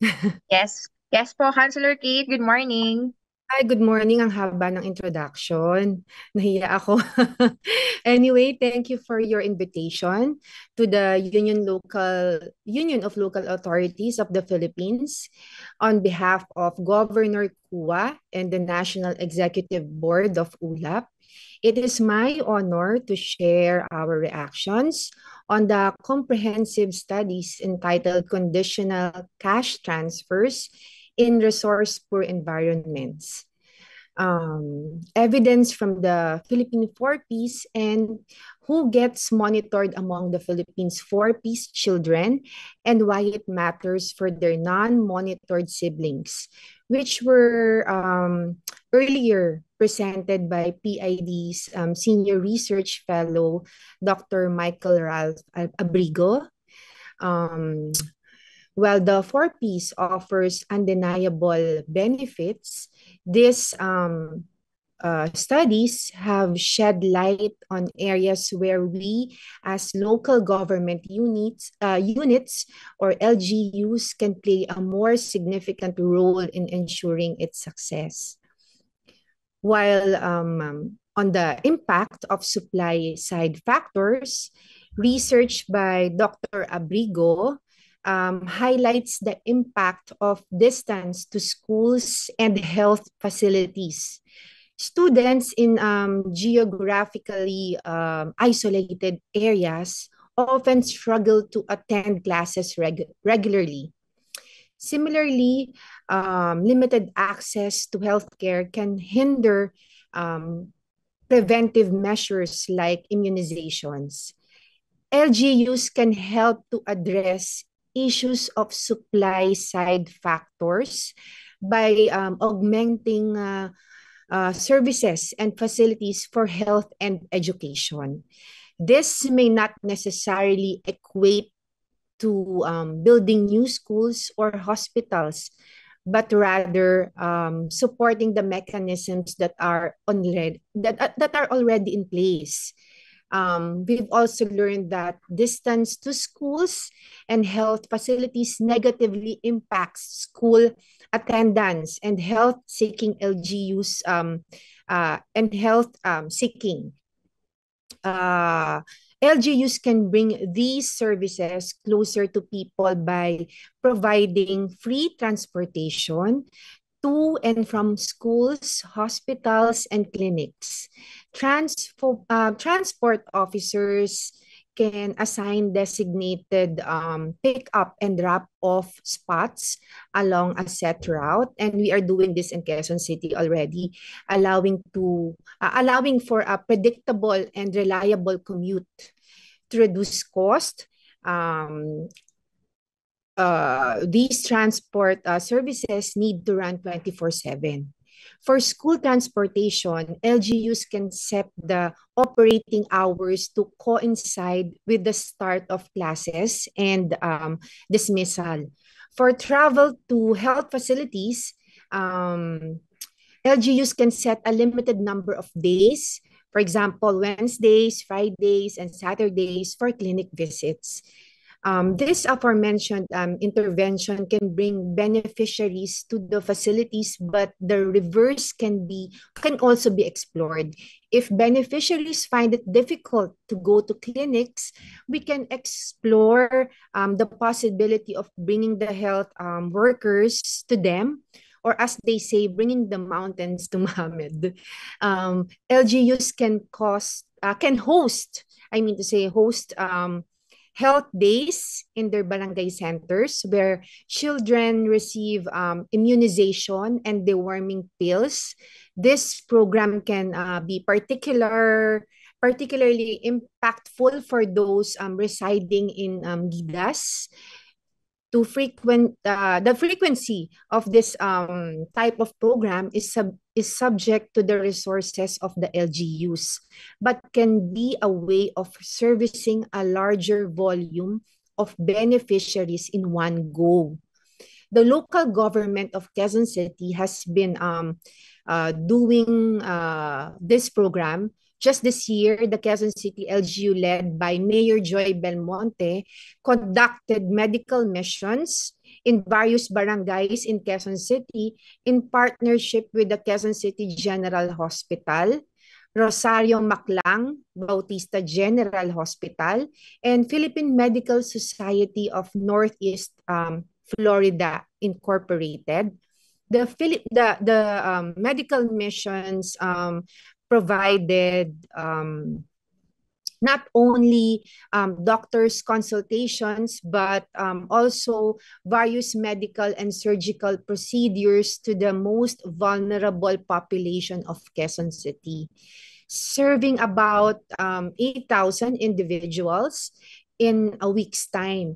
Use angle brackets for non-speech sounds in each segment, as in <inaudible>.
<laughs> Yes. Yes po, Councilor Kate, good morning. Hi, good morning. Ang haba ng introduction. Nahiya ako. <laughs> anyway, thank you for your invitation to the Union Local Union of Local Authorities of the Philippines on behalf of Governor Kua and the National Executive Board of ULAP. It is my honor to share our reactions on the comprehensive studies entitled Conditional Cash Transfers in Resource Poor Environments. Um, evidence from the Philippine Four Piece and who gets monitored among the Philippines Four Piece children and why it matters for their non monitored siblings, which were um, earlier presented by PID's um, Senior Research Fellow, Dr. Michael Ralph Abrigo. Um, while the four piece offers undeniable benefits, these um, uh, studies have shed light on areas where we, as local government units, uh, units or LGUs, can play a more significant role in ensuring its success. While um, on the impact of supply side factors, research by Dr. Abrigo um, highlights the impact of distance to schools and health facilities. Students in um, geographically um, isolated areas often struggle to attend classes reg- regularly. Similarly, um, limited access to healthcare can hinder um, preventive measures like immunizations. LGUs can help to address issues of supply side factors by um, augmenting uh, uh, services and facilities for health and education. This may not necessarily equate to um, building new schools or hospitals, but rather um, supporting the mechanisms that are already that, uh, that are already in place. Um, we've also learned that distance to schools and health facilities negatively impacts school attendance and health seeking LGUs um, uh, and health um, seeking. Uh, LGUs can bring these services closer to people by providing free transportation to and from schools, hospitals, and clinics. Transfo- uh, transport officers can assign designated um, pick up and drop off spots along a set route and we are doing this in Quezon City already allowing to uh, allowing for a predictable and reliable commute to reduce cost um, uh, these transport uh, services need to run 24/7 For school transportation, LGUs can set the operating hours to coincide with the start of classes and um, dismissal. For travel to health facilities, um, LGUs can set a limited number of days, for example, Wednesdays, Fridays, and Saturdays for clinic visits. Um, this aforementioned um, intervention can bring beneficiaries to the facilities, but the reverse can be can also be explored. If beneficiaries find it difficult to go to clinics, we can explore um, the possibility of bringing the health um, workers to them or as they say, bringing the mountains to <laughs> Muhammad. Um, LGUs can cost, uh, can host, I mean to say, host um, health days in their barangay centers where children receive um, immunization and deworming pills. This program can uh, be particular particularly impactful for those um, residing in um, Gidas to frequent uh, the frequency of this um, type of program is sub is subject to the resources of the LGUs, but can be a way of servicing a larger volume of beneficiaries in one go. The local government of Quezon City has been um, uh, doing uh, this program just this year, the Quezon City LGU, led by Mayor Joy Belmonte, conducted medical missions in various barangays in Quezon City in partnership with the Quezon City General Hospital, Rosario Maclang Bautista General Hospital, and Philippine Medical Society of Northeast um, Florida Incorporated. The, Philip, the, the um, medical missions um, provided um, not only um, doctors' consultations, but um, also various medical and surgical procedures to the most vulnerable population of Quezon City, serving about um, 8,000 individuals in a week's time.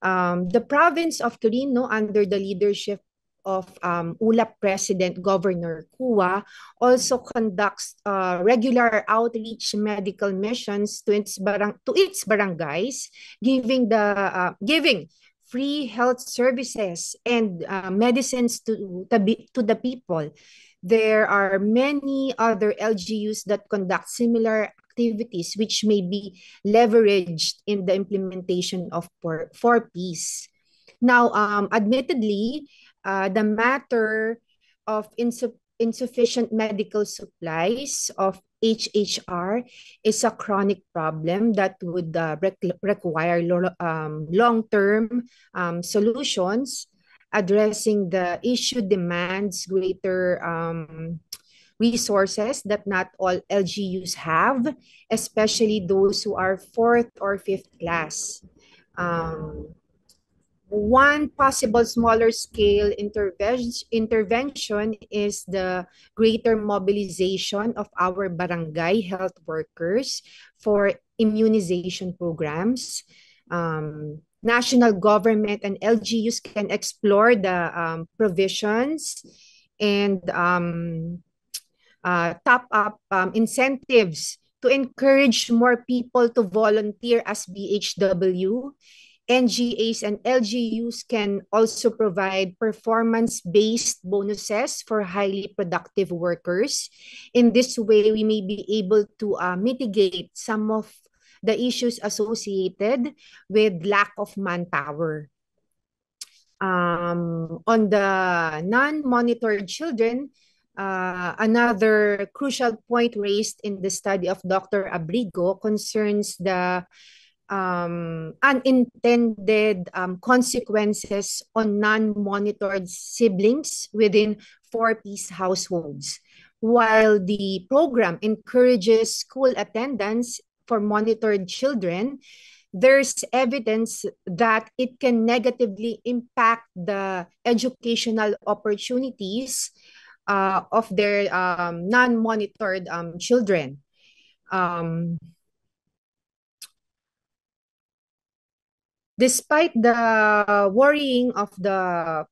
Um, the province of Torino, under the leadership of um, ULAP President Governor Kua also conducts uh, regular outreach medical missions to its, barang- to its barangays, giving, the, uh, giving free health services and uh, medicines to, to the people. There are many other LGUs that conduct similar activities which may be leveraged in the implementation of 4Ps. Now, um, admittedly, uh, the matter of insu insufficient medical supplies of HHR is a chronic problem that would uh, require lo um, long-term um, solutions addressing the issue demands greater um, resources that not all LGUs have, especially those who are fourth or fifth class. Um, one possible smaller scale intervention intervention is the greater mobilization of our barangay health workers for immunization programs um, national government and lgus can explore the um, provisions and um, uh, top up um, incentives to encourage more people to volunteer as bhw NGAs and LGUs can also provide performance based bonuses for highly productive workers. In this way, we may be able to uh, mitigate some of the issues associated with lack of manpower. Um, on the non monitored children, uh, another crucial point raised in the study of Dr. Abrigo concerns the um, unintended um, consequences on non-monitored siblings within four-piece households. While the program encourages school attendance for monitored children, there's evidence that it can negatively impact the educational opportunities uh, of their um, non-monitored um, children. Um, Despite the worrying of the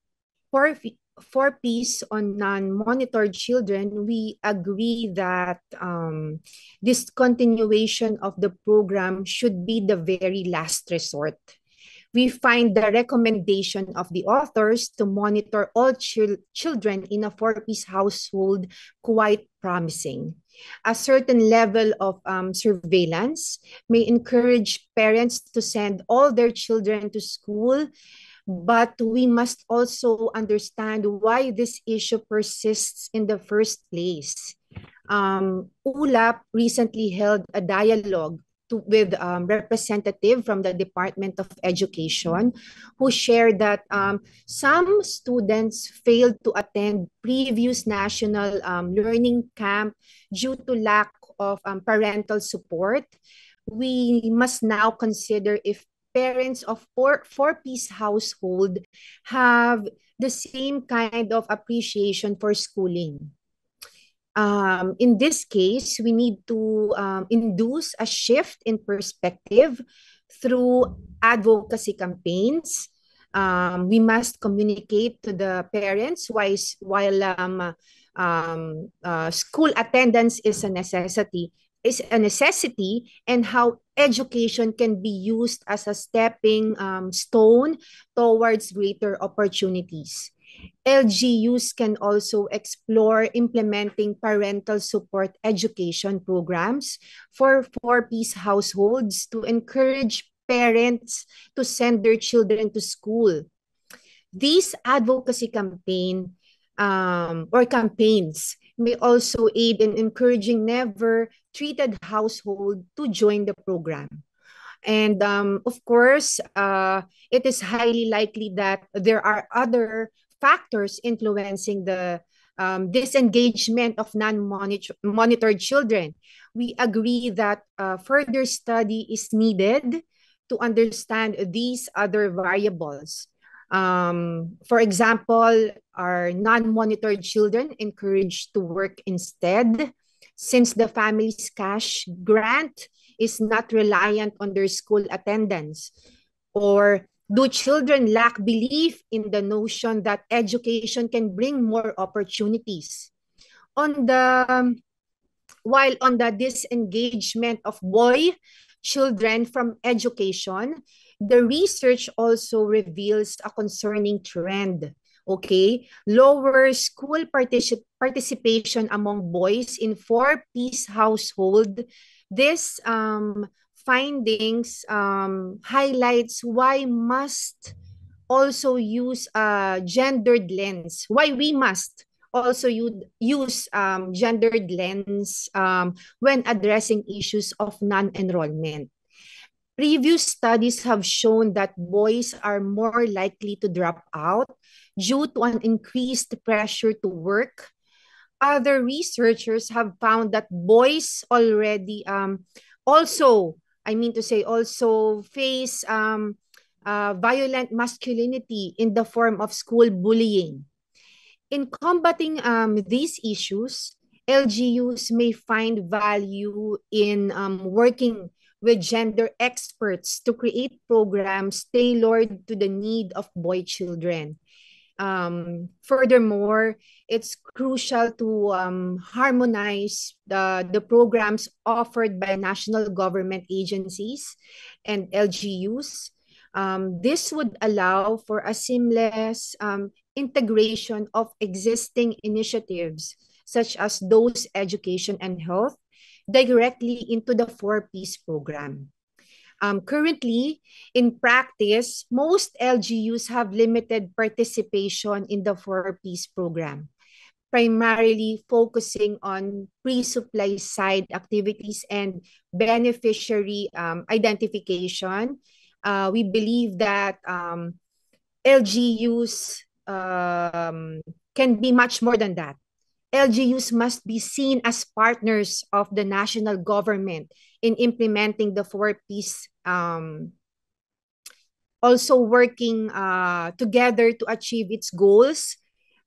four, four piece on non-monitored children, we agree that um, discontinuation of the program should be the very last resort. We find the recommendation of the authors to monitor all chil children in a four-piece household quite promising a certain level of um, surveillance may encourage parents to send all their children to school but we must also understand why this issue persists in the first place. Um, ULAP recently held a dialogue to, with um, representative from the Department of Education who shared that um, some students failed to attend previous national um, learning camp due to lack of um, parental support. We must now consider if parents of four, four-piece household have the same kind of appreciation for schooling um, in this case, we need to um, induce a shift in perspective through advocacy campaigns. Um, we must communicate to the parents why, while um, um, uh, school attendance is a necessity is a necessity and how education can be used as a stepping um, stone towards greater opportunities. LGUs can also explore implementing parental support education programs for four-piece households to encourage parents to send their children to school. These advocacy campaign um, or campaigns may also aid in encouraging never treated household to join the program. And um, of course, uh, it is highly likely that there are other factors influencing the um, disengagement of non-monitored children. We agree that uh, further study is needed to understand these other variables. Um, for example, are non-monitored children encouraged to work instead? Since the family's cash grant is not reliant on their school attendance, or do children lack belief in the notion that education can bring more opportunities? On the while on the disengagement of boy children from education, the research also reveals a concerning trend. Okay, lower school particip- participation among boys in four-piece household. This um, findings um, highlights why must also use a gendered lens, why we must also use um, gendered lens um, when addressing issues of non-enrollment. Previous studies have shown that boys are more likely to drop out due to an increased pressure to work. Other researchers have found that boys already um, also I mean to say also face um, uh, violent masculinity in the form of school bullying. In combating um, these issues, LGUs may find value in um, working with gender experts to create programs tailored to the need of boy children. Um, furthermore, it's crucial to um, harmonize the, the programs offered by national government agencies and LGUs. Um, this would allow for a seamless um, integration of existing initiatives, such as those education and health, directly into the 4 piece program. Um, currently, in practice, most LGUs have limited participation in the 4Ps program, primarily focusing on pre-supply side activities and beneficiary um, identification. Uh, we believe that um, LGUs um, can be much more than that. LGUs must be seen as partners of the national government in implementing the four P's. Um, also working uh, together to achieve its goals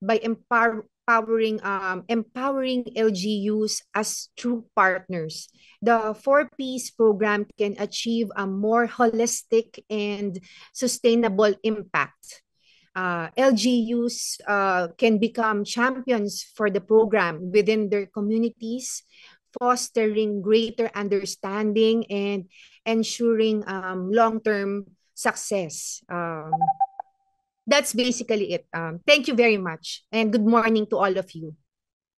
by empowering um, empowering LGUs as true partners. The four P's program can achieve a more holistic and sustainable impact uh, LGUs uh, can become champions for the program within their communities, fostering greater understanding and ensuring um, long-term success. Um, that's basically it. Um, thank you very much and good morning to all of you.